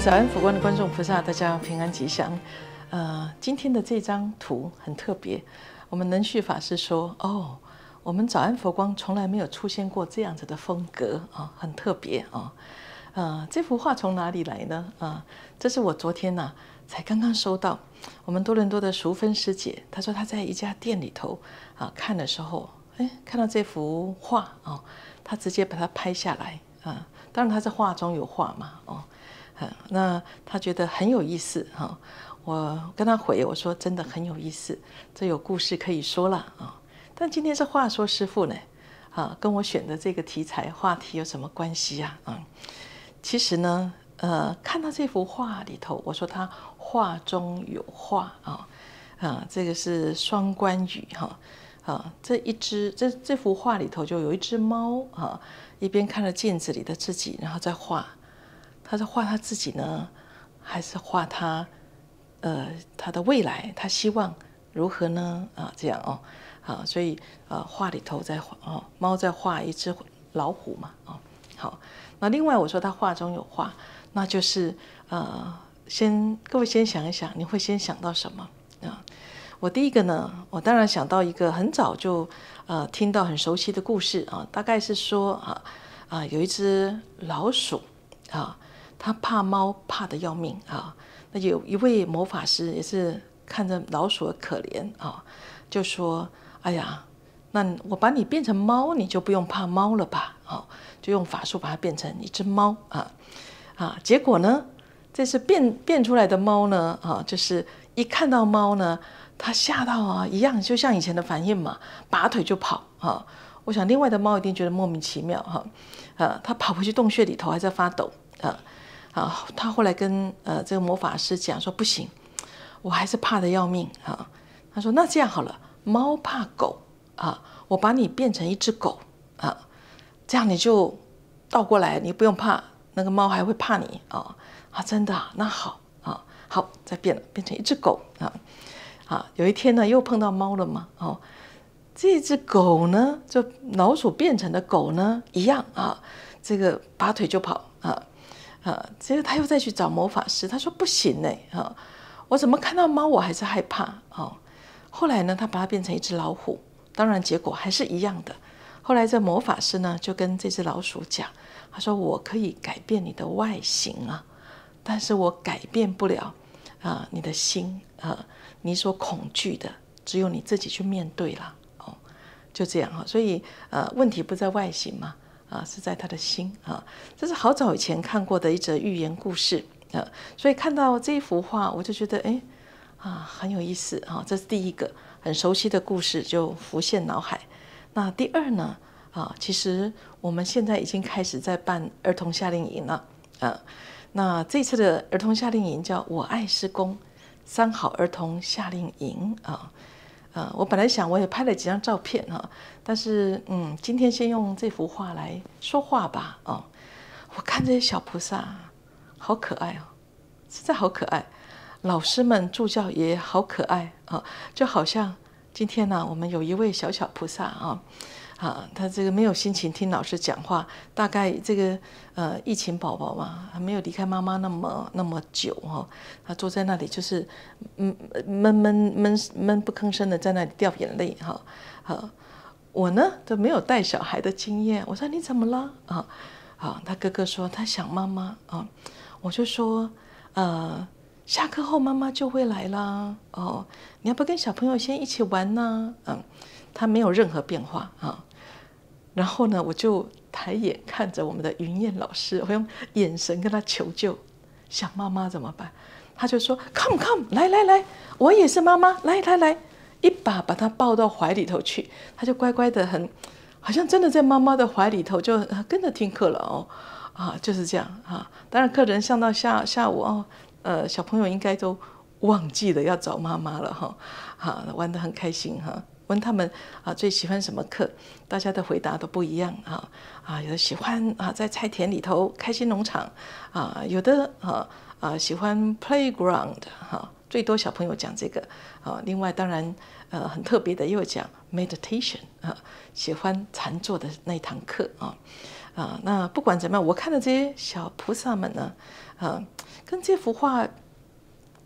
早安佛光的观众菩萨，大家平安吉祥。呃，今天的这张图很特别。我们能旭法师说：“哦，我们早安佛光从来没有出现过这样子的风格啊，很特别啊。”呃，这幅画从哪里来呢？啊，这是我昨天呢才刚刚收到。我们多伦多的淑芬师姐，她说她在一家店里头啊看的时候，哎，看到这幅画啊，她直接把它拍下来啊。当然，她在画中有画嘛，哦。那他觉得很有意思哈，我跟他回我说真的很有意思，这有故事可以说了啊。但今天这话说师傅呢，啊，跟我选的这个题材话题有什么关系呀？啊，其实呢，呃，看到这幅画里头，我说他画中有画啊，啊，这个是双关语哈，啊，这一只这这幅画里头就有一只猫啊，一边看着镜子里的自己，然后再画。他是画他自己呢，还是画他，呃，他的未来？他希望如何呢？啊，这样哦，啊，所以呃，画里头在画哦，猫在画一只老虎嘛，哦，好。那另外我说他画中有画，那就是呃，先各位先想一想，你会先想到什么？啊，我第一个呢，我当然想到一个很早就呃听到很熟悉的故事啊，大概是说啊啊，有一只老鼠啊。他怕猫，怕得要命啊！那有一位魔法师也是看着老鼠可怜啊，就说：“哎呀，那我把你变成猫，你就不用怕猫了吧？”啊，就用法术把它变成一只猫啊啊！结果呢，这次变变出来的猫呢啊，就是一看到猫呢，它吓到啊，一样就像以前的反应嘛，拔腿就跑啊！我想另外的猫一定觉得莫名其妙哈啊，它跑回去洞穴里头，还在发抖啊。啊，他后来跟呃这个魔法师讲说，不行，我还是怕的要命啊。他说，那这样好了，猫怕狗啊，我把你变成一只狗啊，这样你就倒过来，你不用怕那个猫，还会怕你啊。啊，真的啊，那好啊，好，再变，变成一只狗啊啊。有一天呢，又碰到猫了嘛哦，这只狗呢，就老鼠变成的狗呢，一样啊，这个拔腿就跑啊。啊，结果他又再去找魔法师，他说不行呢，哈，我怎么看到猫我还是害怕哦。后来呢，他把它变成一只老虎，当然结果还是一样的。后来这魔法师呢就跟这只老鼠讲，他说我可以改变你的外形啊，但是我改变不了啊你的心啊，你所恐惧的，只有你自己去面对了哦，就这样哈。所以呃，问题不在外形嘛。啊，是在他的心啊，这是好早以前看过的一则寓言故事啊，所以看到这一幅画，我就觉得哎，啊，很有意思啊，这是第一个很熟悉的故事就浮现脑海。那第二呢，啊，其实我们现在已经开始在办儿童夏令营了啊，那这次的儿童夏令营叫“我爱施工三好儿童夏令营”啊。啊，我本来想我也拍了几张照片哈，但是嗯，今天先用这幅画来说话吧。哦，我看这些小菩萨好可爱哦，实在好可爱。老师们助教也好可爱啊，就好像今天呢，我们有一位小小菩萨啊。啊，他这个没有心情听老师讲话，大概这个呃疫情宝宝嘛，还没有离开妈妈那么那么久哈，他坐在那里就是嗯闷闷闷闷不吭声的在那里掉眼泪哈啊，我呢都没有带小孩的经验，我说你怎么了啊啊？他哥哥说他想妈妈啊，我就说呃下课后妈妈就会来啦哦，你要不跟小朋友先一起玩呢？嗯。他没有任何变化啊，然后呢，我就抬眼看着我们的云燕老师，我用眼神跟他求救，想妈妈怎么办？他就说：“Come come，来来来，我也是妈妈，来来来，一把把他抱到怀里头去，他就乖乖的，很好像真的在妈妈的怀里头就跟着听课了哦，啊，就是这样啊。当然，客人上到下下午哦，呃，小朋友应该都忘记了要找妈妈了哈，好，玩得很开心哈。问他们啊，最喜欢什么课？大家的回答都不一样啊啊，有的喜欢啊，在菜田里头开心农场啊，有的啊啊喜欢 playground 哈，最多小朋友讲这个啊。另外当然呃很特别的又讲 meditation 啊，喜欢禅坐的那一堂课啊啊。那不管怎么样，我看的这些小菩萨们呢，啊，跟这幅画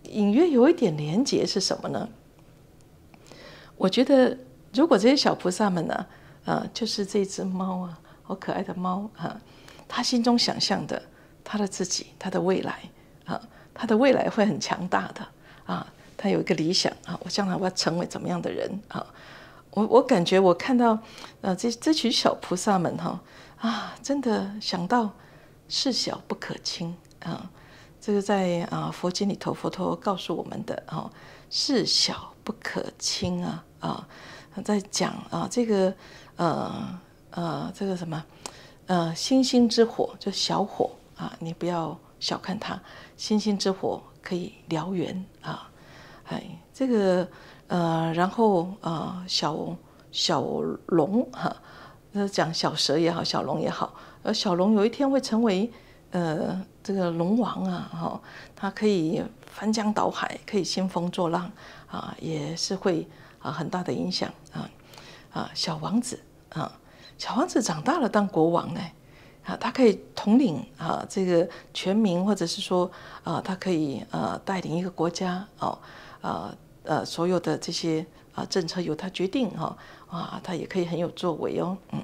隐约有一点连结是什么呢？我觉得，如果这些小菩萨们呢，呃，就是这只猫啊，好可爱的猫啊，他心中想象的他的自己，他的未来啊，他的未来会很强大的啊。他有一个理想啊，我将来我要成为怎么样的人啊？我我感觉我看到，啊，这这群小菩萨们哈，啊，真的想到事小不可轻啊，这个在啊佛经里头佛陀告诉我们的哦，事小不可轻啊。啊，在讲啊，这个，呃呃，这个什么，呃，星星之火就小火啊，你不要小看它，星星之火可以燎原啊，哎，这个呃，然后呃小小龙哈，呃，讲小蛇也好，小龙也好，而小龙有一天会成为呃这个龙王啊，哈，他可以翻江倒海，可以兴风作浪啊，也是会。很大的影响啊啊！小王子啊，小王子长大了当国王呢，啊，他可以统领啊这个全民，或者是说啊，他可以呃带领一个国家哦，啊呃所有的这些啊政策由他决定哦，啊，他也可以很有作为哦，嗯。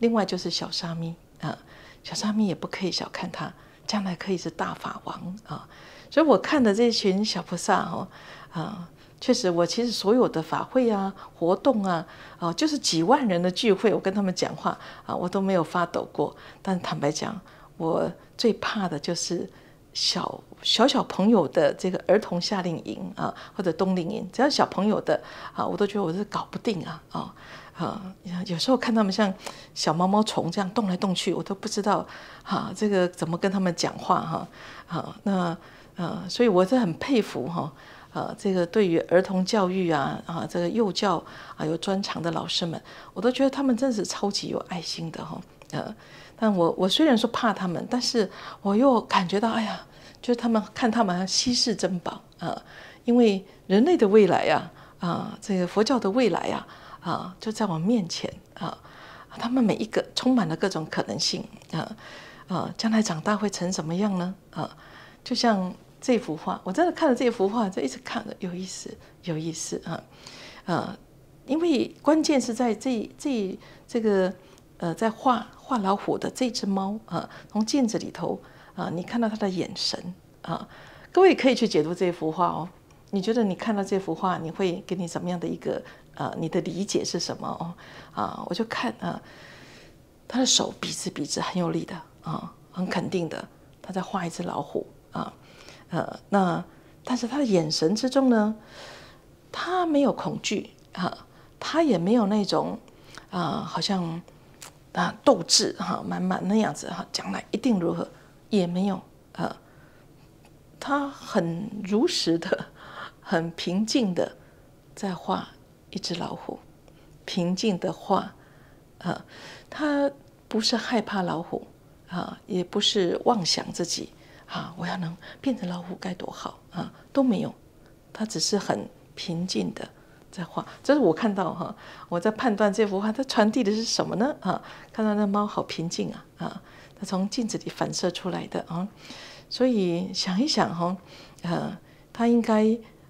另外就是小沙弥啊，小沙弥也不可以小看他，将来可以是大法王啊，所以我看的这群小菩萨哦，啊。确实，我其实所有的法会啊、活动啊，啊，就是几万人的聚会，我跟他们讲话啊，我都没有发抖过。但坦白讲，我最怕的就是小小小朋友的这个儿童夏令营啊，或者冬令营，只要小朋友的啊，我都觉得我是搞不定啊，啊啊！有时候看他们像小毛毛虫这样动来动去，我都不知道啊，这个怎么跟他们讲话哈。啊？那呃，所以我是很佩服哈。呃，这个对于儿童教育啊啊，这个幼教啊有专长的老师们，我都觉得他们真是超级有爱心的哈。呃，但我我虽然说怕他们，但是我又感觉到，哎呀，就是他们看他们稀世珍宝啊，因为人类的未来呀啊，这个佛教的未来呀啊，就在我面前啊，他们每一个充满了各种可能性啊啊，将来长大会成什么样呢啊？就像。这幅画，我真的看了这幅画，就一直看，有意思，有意思啊，呃，因为关键是在这这这个呃，在画画老虎的这只猫啊，从镜子里头啊，你看到它的眼神啊，各位可以去解读这幅画哦。你觉得你看到这幅画，你会给你怎么样的一个呃，你的理解是什么哦？啊，我就看啊，他的手笔直笔直，很有力的啊，很肯定的，他在画一只老虎啊。呃，那但是他的眼神之中呢，他没有恐惧啊，他也没有那种啊，好像啊斗志哈满满那样子哈，将来一定如何也没有呃，他很如实的、很平静的在画一只老虎，平静的画啊，他不是害怕老虎啊，也不是妄想自己。啊，我要能变成老虎该多好啊！都没有，他只是很平静的在画。这是我看到哈，我在判断这幅画它传递的是什么呢？啊，看到那猫好平静啊，啊，它从镜子里反射出来的啊。所以想一想哈，呃，它应该，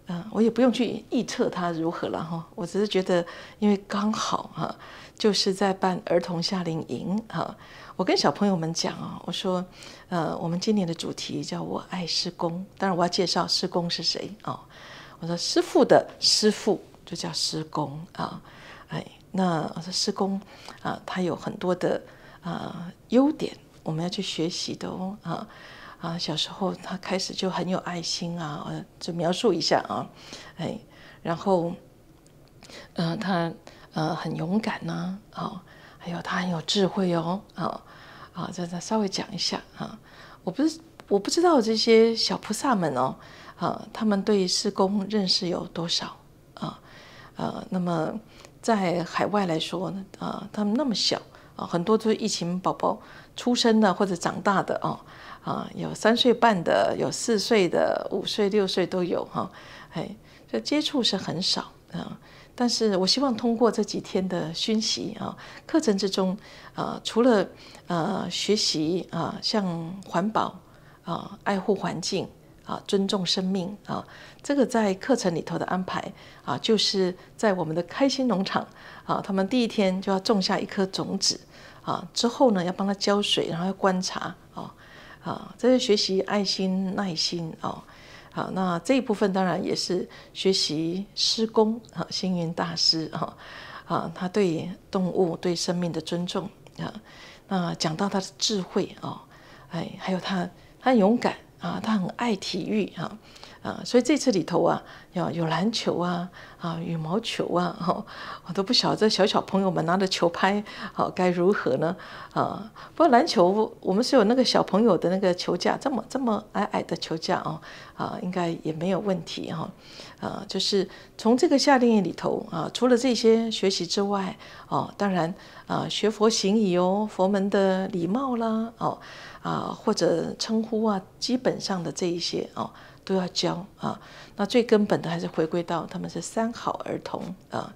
呃，我也不用去预测他如何了哈。我只是觉得，因为刚好哈。就是在办儿童夏令营啊！我跟小朋友们讲啊，我说，呃，我们今年的主题叫“我爱师公”，当然我要介绍师公是谁啊。我说，师傅的师傅就叫师公啊。哎，那我说师公啊，他有很多的啊优点，我们要去学习的哦啊啊！小时候他开始就很有爱心啊，我描述一下啊，哎，然后，呃，他。呃，很勇敢啊、好，还有他很有智慧哦，啊，啊，再再稍微讲一下啊，我不是我不知道这些小菩萨们哦，啊，他们对施工认识有多少啊？呃，那么在海外来说呢，啊，他们那么小啊，很多都是疫情宝宝出生的或者长大的哦，啊，有三岁半的，有四岁的，五岁、六岁都有哈，哎，这接触是很少啊。但是我希望通过这几天的熏习啊，课程之中，呃，除了呃学习啊，像环保啊、爱护环境啊、尊重生命啊，这个在课程里头的安排啊，就是在我们的开心农场啊，他们第一天就要种下一颗种子啊，之后呢要帮他浇水，然后要观察啊啊，这是学习爱心、耐心啊。好，那这一部分当然也是学习师公啊，星云大师啊，啊，他对动物对生命的尊重啊，那讲到他的智慧啊，哎，还有他他勇敢。啊，他很爱体育啊，啊，所以这次里头啊，要有篮球啊，啊，羽毛球啊，哈，我都不晓得小小朋友们拿着球拍，好该如何呢？啊，不过篮球我们是有那个小朋友的那个球架，这么这么矮矮的球架哦，啊，应该也没有问题哈，啊，就是从这个夏令营里头啊，除了这些学习之外，哦，当然啊，学佛行仪哦，佛门的礼貌啦，哦。啊，或者称呼啊，基本上的这一些哦，都要教啊。那最根本的还是回归到他们是三好儿童啊，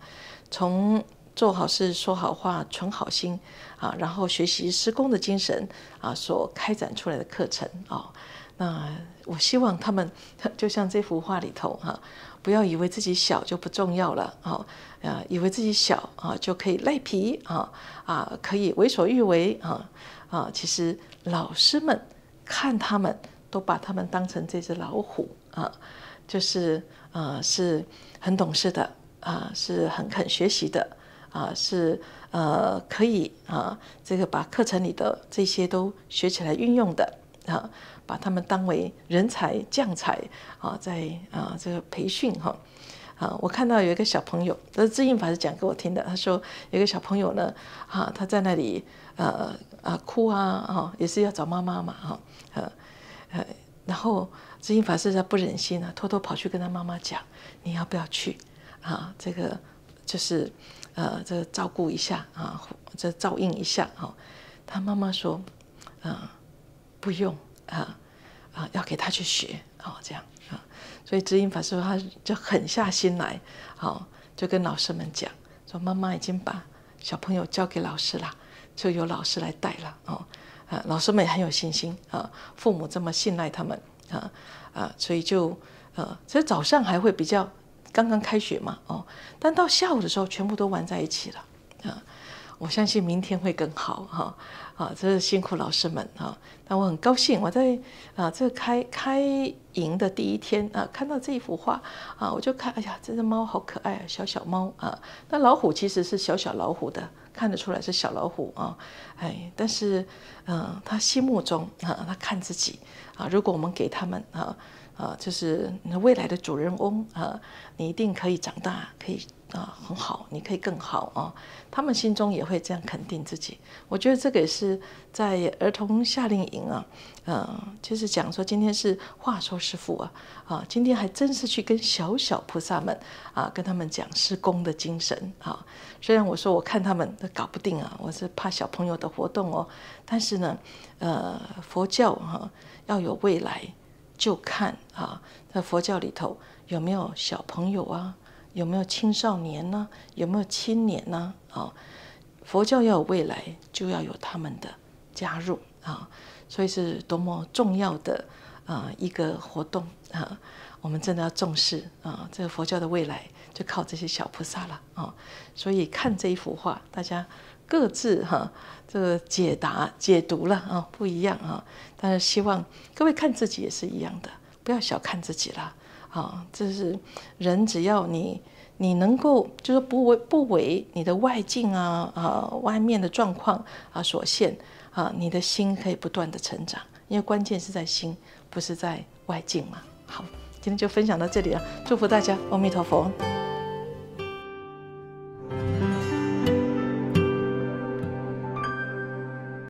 从做好事、说好话、存好心啊，然后学习施工的精神啊，所开展出来的课程啊。那我希望他们就像这幅画里头哈，不要以为自己小就不重要了啊，啊，以为自己小啊就可以赖皮啊啊，可以为所欲为啊。啊，其实老师们看他们都把他们当成这只老虎啊，就是啊是很懂事的啊，是很肯学习的啊，是呃可以啊这个把课程里的这些都学起来运用的啊，把他们当为人才将才啊，在啊这个培训哈。啊，我看到有一个小朋友，是智印法师讲给我听的。他说，有个小朋友呢，啊，他在那里，呃，啊，哭啊，啊，也是要找妈妈嘛，哈，呃，呃，然后智印法师他不忍心啊，偷偷跑去跟他妈妈讲，你要不要去？啊，这个就是，呃，这照顾一下啊，这照应一下哦。他妈妈说，啊，不用，啊，啊，要给他去学，哦，这样，啊。所以知音法师他就狠下心来，好，就跟老师们讲说：“妈妈已经把小朋友交给老师了，就由老师来带了。”哦，啊，老师们也很有信心啊，父母这么信赖他们啊，啊，所以就呃，其实早上还会比较刚刚开学嘛，哦，但到下午的时候，全部都玩在一起了，啊。我相信明天会更好哈，啊，这是辛苦老师们哈。那我很高兴，我在啊这开开营的第一天啊，看到这一幅画啊，我就看，哎呀，这只猫好可爱啊，小小猫啊。那老虎其实是小小老虎的，看得出来是小老虎啊。哎，但是嗯，他心目中啊，他看自己啊。如果我们给他们啊。呃，就是未来的主人翁啊，你一定可以长大，可以啊，很好，你可以更好啊。他们心中也会这样肯定自己。我觉得这个也是在儿童夏令营啊，嗯，就是讲说今天是话说师傅啊，啊，今天还真是去跟小小菩萨们啊，跟他们讲施工的精神啊。虽然我说我看他们都搞不定啊，我是怕小朋友的活动哦，但是呢，呃，佛教哈要有未来。就看啊，在佛教里头有没有小朋友啊？有没有青少年呢？有没有青年呢？啊，佛教要有未来，就要有他们的加入啊，所以是多么重要的啊一个活动啊！我们真的要重视啊，这个佛教的未来就靠这些小菩萨了啊！所以看这一幅画，大家。各自哈，这个解答解读了啊，不一样啊。但是希望各位看自己也是一样的，不要小看自己了啊。这是人只要你你能够就是不为不为你的外境啊啊外面的状况啊所限啊，你的心可以不断的成长，因为关键是在心，不是在外境嘛。好，今天就分享到这里了，祝福大家，阿弥陀佛。